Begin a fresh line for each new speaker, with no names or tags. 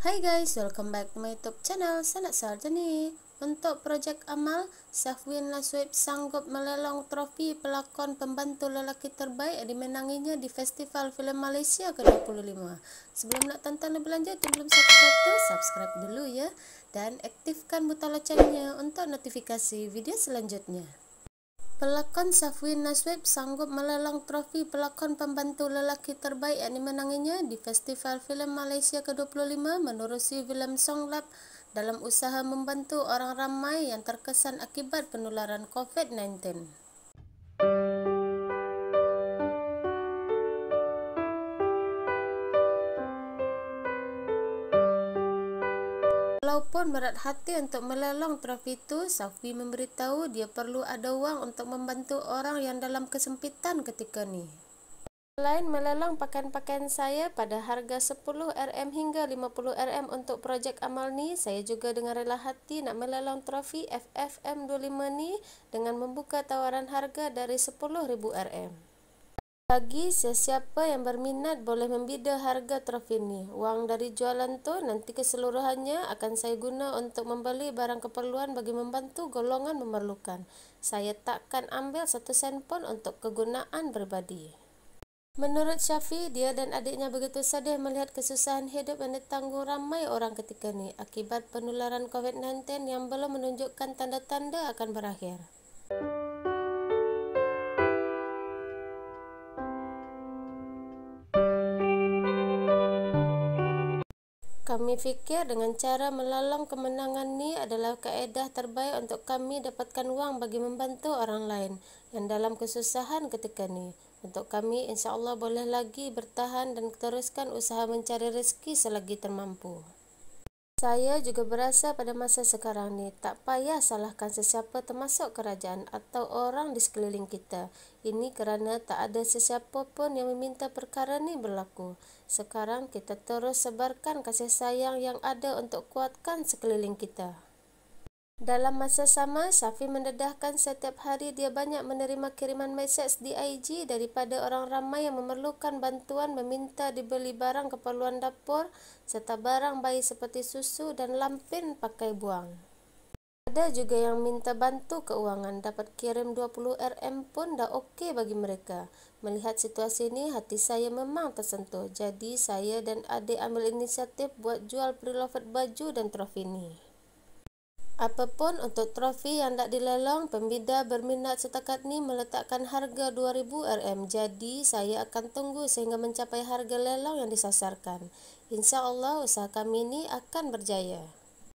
Hai guys, welcome back to my YouTube channel Sanak Sardini. Untuk projek amal, Safwin Laswib sanggup melelong trofi pelakon pembantu lelaki terbaik yang dimenanginya di Festival Film Malaysia ke-25. Sebelum nak tonton lebih lanjut, belum subscribe tu, subscribe dulu ya. Dan aktifkan butang loncengnya untuk notifikasi video selanjutnya pelakon Safwin Naswib sanggup melelang trofi pelakon pembantu lelaki terbaik yang dimenanginya di Festival Film Malaysia ke-25 menerusi filem Songlap dalam usaha membantu orang ramai yang terkesan akibat penularan COVID-19. Walaupun berat hati untuk melolong truf itu, Safi memberitahu dia perlu ada wang untuk membantu orang yang dalam kesempitan ketika ni. Selain melelang pakaian-pakaian saya pada harga 10 RM hingga 50 RM untuk projek amal ni, saya juga dengan rela hati nak melelang trofi FFM25 ni dengan membuka tawaran harga dari 10,000 RM. Bagi sesiapa yang berminat boleh membida harga trofi ini. Wang dari jualan tu nanti keseluruhannya akan saya guna untuk membeli barang keperluan bagi membantu golongan memerlukan. Saya takkan ambil satu sen pun untuk kegunaan pribadi. Menurut Syafi, dia dan adiknya begitu sedih melihat kesusahan hidup yang ditanggung ramai orang ketika ini akibat penularan COVID-19 yang belum menunjukkan tanda-tanda akan berakhir. Musik Kami fikir dengan cara melalang kemenangan ni adalah kaedah terbaik untuk kami dapatkan wang bagi membantu orang lain yang dalam kesusahan ketika ni. Untuk kami, insya Allah boleh lagi bertahan dan teruskan usaha mencari rezeki selagi termampu. Saya juga berasa pada masa sekarang ni tak payah salahkan sesiapa termasuk kerajaan atau orang di sekeliling kita. Ini kerana tak ada sesiapa pun yang meminta perkara ni berlaku. Sekarang kita terus sebarkan kasih sayang yang ada untuk kuatkan sekeliling kita. Dalam masa sama, Safi mendedahkan setiap hari dia banyak menerima kiriman mesej di IG daripada orang ramai yang memerlukan bantuan meminta dibeli barang keperluan dapur serta barang bayi seperti susu dan lampin pakai buang. Ada juga yang minta bantu keuangan dapat kirim 20RM pun dah okey bagi mereka. Melihat situasi ini, hati saya memang tersentuh. Jadi, saya dan adik ambil inisiatif buat jual preloved baju dan trofi ini. Apapun untuk trofi yang tak dilelong, pembida berminat setakat ni meletakkan harga 2000 RM. Jadi, saya akan tunggu sehingga mencapai harga lelong yang disasarkan. Insya Allah, usaha kami ini akan berjaya.